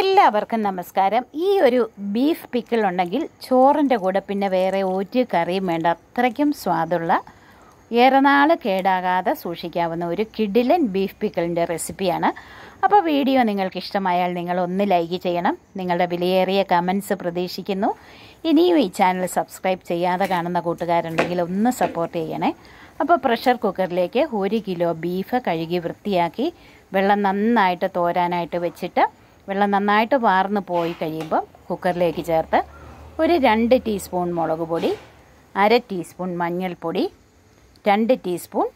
എല്ലാവർക്കും നമസ്കാരം ഈ ഒരു ബീഫ് പിക്കിൾ ഉണ്ടെങ്കിൽ ചോറിൻ്റെ കൂടെ പിന്നെ വേറെ ഒരു കറിയും വേണ്ട അത്രയ്ക്കും സ്വാദുള്ള ഏറെ നാൾ കേടാകാതെ സൂക്ഷിക്കാവുന്ന ഒരു കിഡിലൻ ബീഫ് പിക്കിളിൻ്റെ റെസിപ്പിയാണ് അപ്പോൾ വീഡിയോ നിങ്ങൾക്ക് ഇഷ്ടമായാൽ നിങ്ങൾ ഒന്ന് ലൈക്ക് ചെയ്യണം നിങ്ങളുടെ വിലയേറിയ കമൻസ് പ്രതീക്ഷിക്കുന്നു ഇനിയും ഈ ചാനൽ സബ്സ്ക്രൈബ് ചെയ്യാതെ കാണുന്ന കൂട്ടുകാരുണ്ടെങ്കിൽ ഒന്ന് സപ്പോർട്ട് ചെയ്യണേ അപ്പോൾ പ്രഷർ കുക്കറിലേക്ക് ഒരു കിലോ ബീഫ് കഴുകി വൃത്തിയാക്കി വെള്ളം നന്നായിട്ട് തോരാനായിട്ട് വെച്ചിട്ട് വെള്ളം നന്നായിട്ട് വാർന്ന് പോയി കഴിയുമ്പോൾ കുക്കറിലേക്ക് ചേർത്ത് ഒരു രണ്ട് ടീസ്പൂൺ മുളക് പൊടി അര ടീസ്പൂൺ മഞ്ഞൾപ്പൊടി രണ്ട് ടീസ്പൂൺ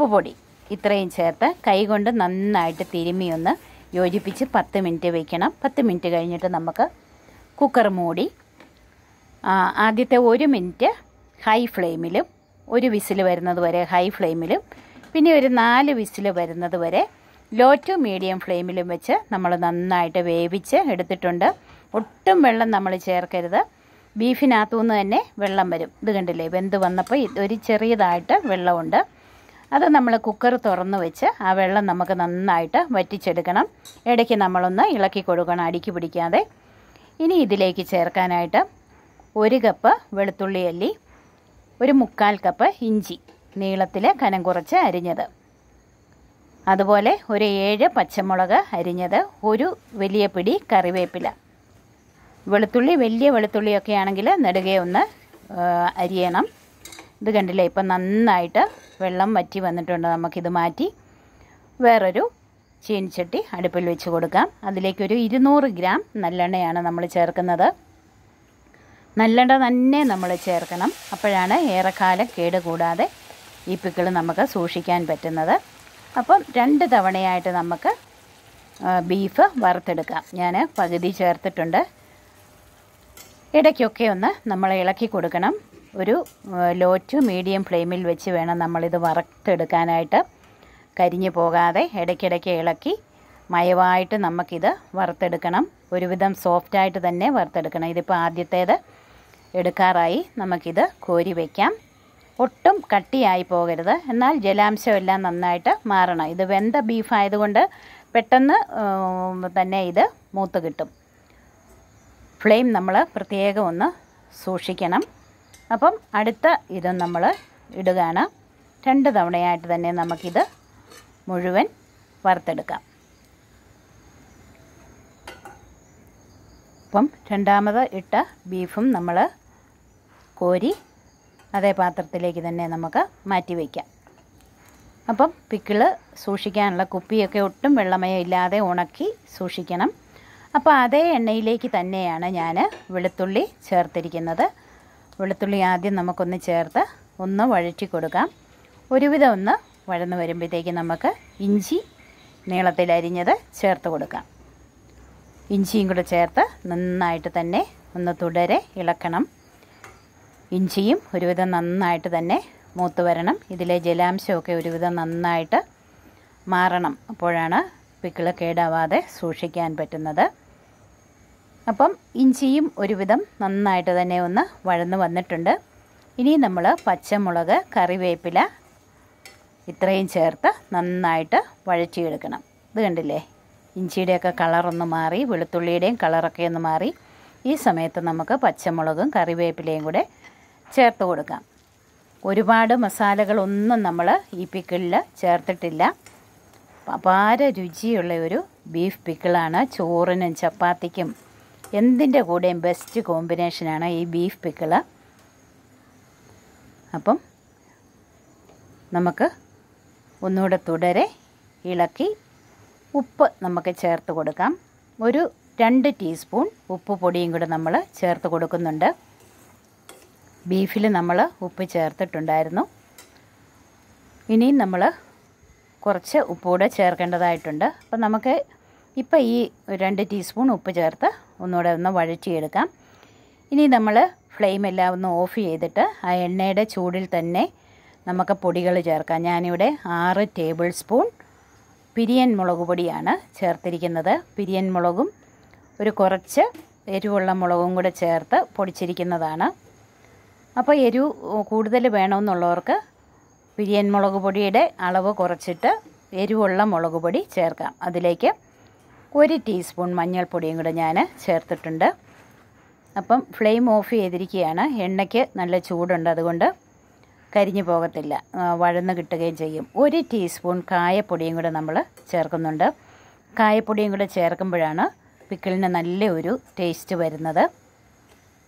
പൊടി ഇത്രയും ചേർത്ത് കൈകൊണ്ട് നന്നായിട്ട് തിരുമിയൊന്ന് യോജിപ്പിച്ച് പത്ത് മിനിറ്റ് വയ്ക്കണം പത്ത് മിനിറ്റ് കഴിഞ്ഞിട്ട് നമുക്ക് കുക്കർ മൂടി ആദ്യത്തെ ഒരു മിനിറ്റ് ഹൈ ഫ്ലെയിമിലും ഒരു വിസിൽ വരുന്നത് വരെ ഹൈ ഫ്ലെയിമിലും പിന്നെ ഒരു നാല് വിസിൽ വരുന്നത് വരെ ലോ ടു മീഡിയം ഫ്ലെയിമിലും വെച്ച് നമ്മൾ നന്നായിട്ട് വേവിച്ച് എടുത്തിട്ടുണ്ട് ഒട്ടും വെള്ളം നമ്മൾ ചേർക്കരുത് ബീഫിനകത്തു നിന്ന് തന്നെ വെള്ളം വരും ഇത് കണ്ടില്ലേ വെന്ത് വന്നപ്പോൾ ഒരു ചെറിയതായിട്ട് വെള്ളമുണ്ട് അത് നമ്മൾ കുക്കർ തുറന്ന് വെച്ച് ആ വെള്ളം നമുക്ക് നന്നായിട്ട് വറ്റിച്ചെടുക്കണം ഇടയ്ക്ക് നമ്മളൊന്ന് ഇളക്കി കൊടുക്കണം അടുക്കി പിടിക്കാതെ ഇനി ഇതിലേക്ക് ചേർക്കാനായിട്ട് ഒരു കപ്പ് വെളുത്തുള്ളി അല്ലി ഒരു മുക്കാൽ കപ്പ് ഇഞ്ചി നീളത്തിൽ കനം കുറച്ച് അരിഞ്ഞത് അതുപോലെ ഒരു ഏഴ് പച്ചമുളക് അരിഞ്ഞത് ഒരു വലിയ പിടി കറിവേപ്പില വെളുത്തുള്ളി വലിയ വെളുത്തുള്ളിയൊക്കെ ആണെങ്കിൽ നെടുകെ ഒന്ന് അരിയണം ഇത് കണ്ടില്ലേ ഇപ്പം നന്നായിട്ട് വെള്ളം വറ്റി വന്നിട്ടുണ്ട് നമുക്കിത് മാറ്റി വേറൊരു ചീനിച്ചട്ടി അടുപ്പിൽ വെച്ച് കൊടുക്കാം അതിലേക്കൊരു ഇരുന്നൂറ് ഗ്രാം നല്ലെണ്ണയാണ് നമ്മൾ ചേർക്കുന്നത് നല്ലെണ്ണ തന്നെ നമ്മൾ ചേർക്കണം അപ്പോഴാണ് ഏറെക്കാലം കേടുകൂടാതെ ഈ പിക്കിൾ നമുക്ക് സൂക്ഷിക്കാൻ പറ്റുന്നത് അപ്പം രണ്ട് തവണയായിട്ട് നമുക്ക് ബീഫ് വറുത്തെടുക്കാം ഞാൻ പകുതി ചേർത്തിട്ടുണ്ട് ഇടയ്ക്കൊക്കെ ഒന്ന് നമ്മൾ ഇളക്കി കൊടുക്കണം ഒരു ലോ ടു മീഡിയം ഫ്ലെയിമിൽ വെച്ച് വേണം നമ്മളിത് വറുത്തെടുക്കാനായിട്ട് കരിഞ്ഞു പോകാതെ ഇടയ്ക്കിടയ്ക്ക് ഇളക്കി മയവായിട്ട് നമുക്കിത് വറുത്തെടുക്കണം ഒരുവിധം സോഫ്റ്റായിട്ട് തന്നെ വറുത്തെടുക്കണം ഇതിപ്പോൾ ആദ്യത്തേത് എടുക്കാറായി നമുക്കിത് കോരി വയ്ക്കാം ഒട്ടും കട്ടിയായി പോകരുത് എന്നാൽ ജലാംശം എല്ലാം നന്നായിട്ട് മാറണം ഇത് വെന്ത ബീഫായതുകൊണ്ട് പെട്ടെന്ന് തന്നെ ഇത് മൂത്ത് കിട്ടും ഫ്ലെയിം നമ്മൾ പ്രത്യേകം ഒന്ന് സൂക്ഷിക്കണം അപ്പം അടുത്ത ഇത് നമ്മൾ ഇടുകയാണ് രണ്ട് തവണയായിട്ട് തന്നെ നമുക്കിത് മുഴുവൻ വറുത്തെടുക്കാം അപ്പം രണ്ടാമത് ഇട്ട ബീഫും നമ്മൾ കോരി അതേ പാത്രത്തിലേക്ക് തന്നെ നമുക്ക് മാറ്റി വയ്ക്കാം അപ്പം പിക്കിൾ സൂക്ഷിക്കാനുള്ള കുപ്പിയൊക്കെ ഒട്ടും വെള്ളമയം ഇല്ലാതെ ഉണക്കി സൂക്ഷിക്കണം അപ്പോൾ അതേ എണ്ണയിലേക്ക് തന്നെയാണ് ഞാൻ വെളുത്തുള്ളി ചേർത്തിരിക്കുന്നത് വെളുത്തുള്ളി ആദ്യം നമുക്കൊന്ന് ചേർത്ത് ഒന്ന് വഴറ്റി കൊടുക്കാം ഒരുവിധം ഒന്ന് വഴന്ന് വരുമ്പോഴത്തേക്ക് നമുക്ക് ഇഞ്ചി നീളത്തിലരിഞ്ഞത് ചേർത്ത് കൊടുക്കാം ഇഞ്ചിയും കൂടെ ചേർത്ത് നന്നായിട്ട് തന്നെ ഒന്ന് തുടരെ ഇളക്കണം ഇഞ്ചിയും ഒരുവിധം നന്നായിട്ട് തന്നെ മൂത്ത് വരണം ഇതിലെ ജലാംശമൊക്കെ ഒരുവിധം നന്നായിട്ട് മാറണം അപ്പോഴാണ് പിക്കിള് കേടാവാതെ സൂക്ഷിക്കാൻ പറ്റുന്നത് അപ്പം ഇഞ്ചിയും ഒരുവിധം നന്നായിട്ട് തന്നെ ഒന്ന് വഴന്ന് വന്നിട്ടുണ്ട് ഇനി നമ്മൾ പച്ചമുളക് കറിവേപ്പില ഇത്രയും ചേർത്ത് നന്നായിട്ട് വഴച്ചിയെടുക്കണം ഇത് കണ്ടില്ലേ ഇഞ്ചിയുടെയൊക്കെ കളറൊന്ന് മാറി വെളുത്തുള്ളിയുടെയും കളറൊക്കെ ഒന്ന് മാറി ഈ സമയത്ത് നമുക്ക് പച്ചമുളകും കറിവേപ്പിലയും കൂടെ ചേർത്ത് കൊടുക്കാം ഒരുപാട് മസാലകളൊന്നും നമ്മൾ ഈ പിക്കിളിൽ ചേർത്തിട്ടില്ല അപാര രുചിയുള്ള ഒരു ബീഫ് പിക്കിളാണ് ചോറിനും ചപ്പാത്തിക്കും എന്തിൻ്റെ കൂടെയും ബെസ്റ്റ് കോമ്പിനേഷനാണ് ഈ ബീഫ് പിക്കിള് അപ്പം നമുക്ക് ഒന്നുകൂടെ തുടരെ ഇളക്കി ഉപ്പ് നമുക്ക് ചേർത്ത് കൊടുക്കാം ഒരു രണ്ട് ടീസ്പൂൺ ഉപ്പ് പൊടിയും കൂടെ നമ്മൾ ചേർത്ത് കൊടുക്കുന്നുണ്ട് ബീഫിൽ നമ്മൾ ഉപ്പ് ചേർത്തിട്ടുണ്ടായിരുന്നു ഇനിയും നമ്മൾ കുറച്ച് ഉപ്പുകൂടെ ചേർക്കേണ്ടതായിട്ടുണ്ട് അപ്പം നമുക്ക് ഇപ്പോൾ ഈ രണ്ട് ടീസ്പൂൺ ഉപ്പ് ചേർത്ത് ഒന്നുകൂടെ ഒന്ന് വഴറ്റിയെടുക്കാം ഇനി നമ്മൾ ഫ്ലെയിം എല്ലാം ഒന്ന് ഓഫ് ചെയ്തിട്ട് ആ എണ്ണയുടെ ചൂടിൽ തന്നെ നമുക്ക് പൊടികൾ ചേർക്കാം ഞാനിവിടെ ആറ് ടേബിൾ സ്പൂൺ പിരിയൻ മുളക് പൊടിയാണ് ചേർത്തിരിക്കുന്നത് പിരിയൻ മുളകും ഒരു കുറച്ച് എരിവുള്ള മുളകും കൂടെ ചേർത്ത് പൊടിച്ചിരിക്കുന്നതാണ് അപ്പോൾ എരിവ് കൂടുതൽ വേണമെന്നുള്ളവർക്ക് പിരിയൻ മുളക് പൊടിയുടെ അളവ് കുറച്ചിട്ട് എരിവുള്ള മുളക് പൊടി ചേർക്കാം അതിലേക്ക് ഒരു ടീസ്പൂൺ മഞ്ഞൾപ്പൊടിയും കൂടെ ഞാൻ ചേർത്തിട്ടുണ്ട് അപ്പം ഫ്ലെയിം ഓഫ് ചെയ്തിരിക്കുകയാണ് എണ്ണയ്ക്ക് നല്ല ചൂടുണ്ട് അതുകൊണ്ട് കരിഞ്ഞു പോകത്തില്ല വഴന്ന് കിട്ടുകയും ചെയ്യും ഒരു ടീസ്പൂൺ കായപ്പൊടിയും കൂടെ നമ്മൾ ചേർക്കുന്നുണ്ട് കായപ്പൊടിയും കൂടെ ചേർക്കുമ്പോഴാണ് പിക്കിളിന് നല്ല ഒരു ടേസ്റ്റ് വരുന്നത്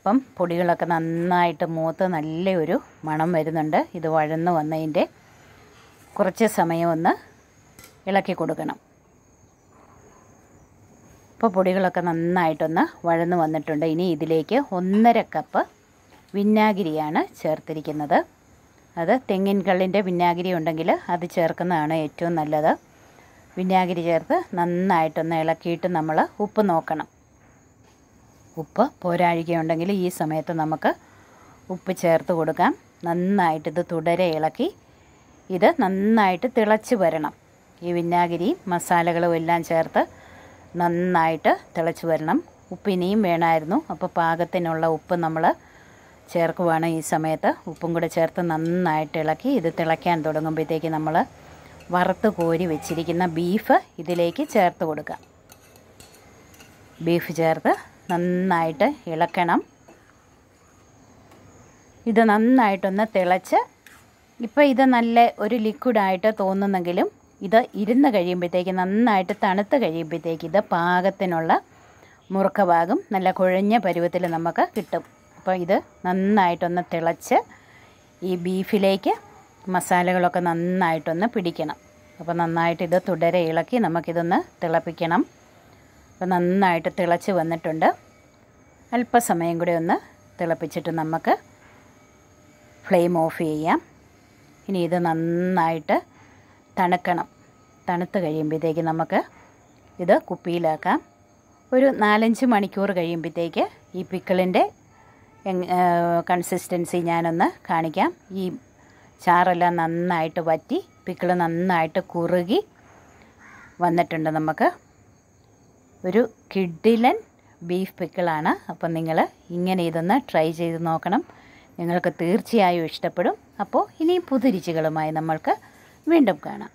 അപ്പം പൊടികളൊക്കെ നന്നായിട്ട് മൂത്ത് നല്ലൊരു മണം വരുന്നുണ്ട് ഇത് വഴന്ന് വന്നതിൻ്റെ കുറച്ച് സമയം ഒന്ന് ഇളക്കി കൊടുക്കണം ഇപ്പോൾ പൊടികളൊക്കെ നന്നായിട്ടൊന്ന് വഴന്ന് വന്നിട്ടുണ്ട് ഇനി ഇതിലേക്ക് ഒന്നര കപ്പ് വിന്നാഗിരിയാണ് ചേർത്തിരിക്കുന്നത് അത് തെങ്ങിൻ കള്ളിൻ്റെ വിന്നാഗിരി ഉണ്ടെങ്കിൽ അത് ചേർക്കുന്നതാണ് ഏറ്റവും നല്ലത് വിന്നാഗിരി ചേർത്ത് നന്നായിട്ടൊന്ന് ഇളക്കിയിട്ട് നമ്മൾ ഉപ്പ് നോക്കണം ഉപ്പ് പോരാഴികയുണ്ടെങ്കിൽ ഈ സമയത്ത് നമുക്ക് ഉപ്പ് ചേർത്ത് കൊടുക്കാം നന്നായിട്ട് ഇത് തുടരെ ഇളക്കി ഇത് നന്നായിട്ട് തിളച്ച് വരണം ഈ വിനാഗിരി മസാലകളും എല്ലാം ചേർത്ത് നന്നായിട്ട് തിളച്ച് വരണം ഉപ്പ് ഇനിയും വേണമായിരുന്നു അപ്പോൾ പാകത്തിനുള്ള ഉപ്പ് നമ്മൾ ചേർക്കുവാണ് ഈ സമയത്ത് ഉപ്പും കൂടെ ചേർത്ത് നന്നായിട്ട് ഇളക്കി ഇത് തിളയ്ക്കാൻ തുടങ്ങുമ്പോഴത്തേക്ക് നമ്മൾ വറുത്ത് കോരി വെച്ചിരിക്കുന്ന ബീഫ് ഇതിലേക്ക് ചേർത്ത് കൊടുക്കാം ബീഫ് ചേർത്ത് നന്നായിട്ട് ഇളക്കണം ഇത് നന്നായിട്ടൊന്ന് തിളച്ച് ഇപ്പോൾ ഇത് നല്ല ഒരു ലിക്വിഡായിട്ട് തോന്നുന്നെങ്കിലും ഇത് ഇരുന്ന് കഴിയുമ്പോഴത്തേക്ക് നന്നായിട്ട് തണുത്ത് കഴിയുമ്പോഴത്തേക്ക് ഇത് പാകത്തിനുള്ള മുറുക്ക ഭാഗം നല്ല കുഴഞ്ഞ പരുവത്തിൽ നമുക്ക് കിട്ടും അപ്പോൾ ഇത് നന്നായിട്ടൊന്ന് തിളച്ച് ഈ ബീഫിലേക്ക് മസാലകളൊക്കെ നന്നായിട്ടൊന്ന് പിടിക്കണം അപ്പോൾ നന്നായിട്ട് ഇത് തുടരെ ഇളക്കി നമുക്കിതൊന്ന് തിളപ്പിക്കണം അപ്പം നന്നായിട്ട് തിളച്ച് വന്നിട്ടുണ്ട് അല്പസമയം കൂടി ഒന്ന് തിളപ്പിച്ചിട്ട് നമുക്ക് ഫ്ലെയിം ഓഫ് ചെയ്യാം ഇനി ഇത് നന്നായിട്ട് തണുക്കണം തണുത്ത് കഴിയുമ്പോഴത്തേക്ക് നമുക്ക് ഇത് കുപ്പിയിലാക്കാം ഒരു നാലഞ്ച് മണിക്കൂർ കഴിയുമ്പോഴത്തേക്ക് ഈ പിക്കിളിൻ്റെ കൺസിസ്റ്റൻസി ഞാനൊന്ന് കാണിക്കാം ഈ ചാറെല്ലാം നന്നായിട്ട് വറ്റി പിക്കിൾ നന്നായിട്ട് കുറുകി വന്നിട്ടുണ്ട് നമുക്ക് ഒരു കിഡിലൻ ബീഫ് പിക്കിളാണ് അപ്പം നിങ്ങൾ ഇങ്ങനെ ഇതൊന്ന് ട്രൈ ചെയ്ത് നോക്കണം നിങ്ങൾക്ക് തീർച്ചയായും ഇഷ്ടപ്പെടും അപ്പോൾ ഇനിയും പുതിരിച്ചുകളുമായി നമ്മൾക്ക് വീണ്ടും കാണാം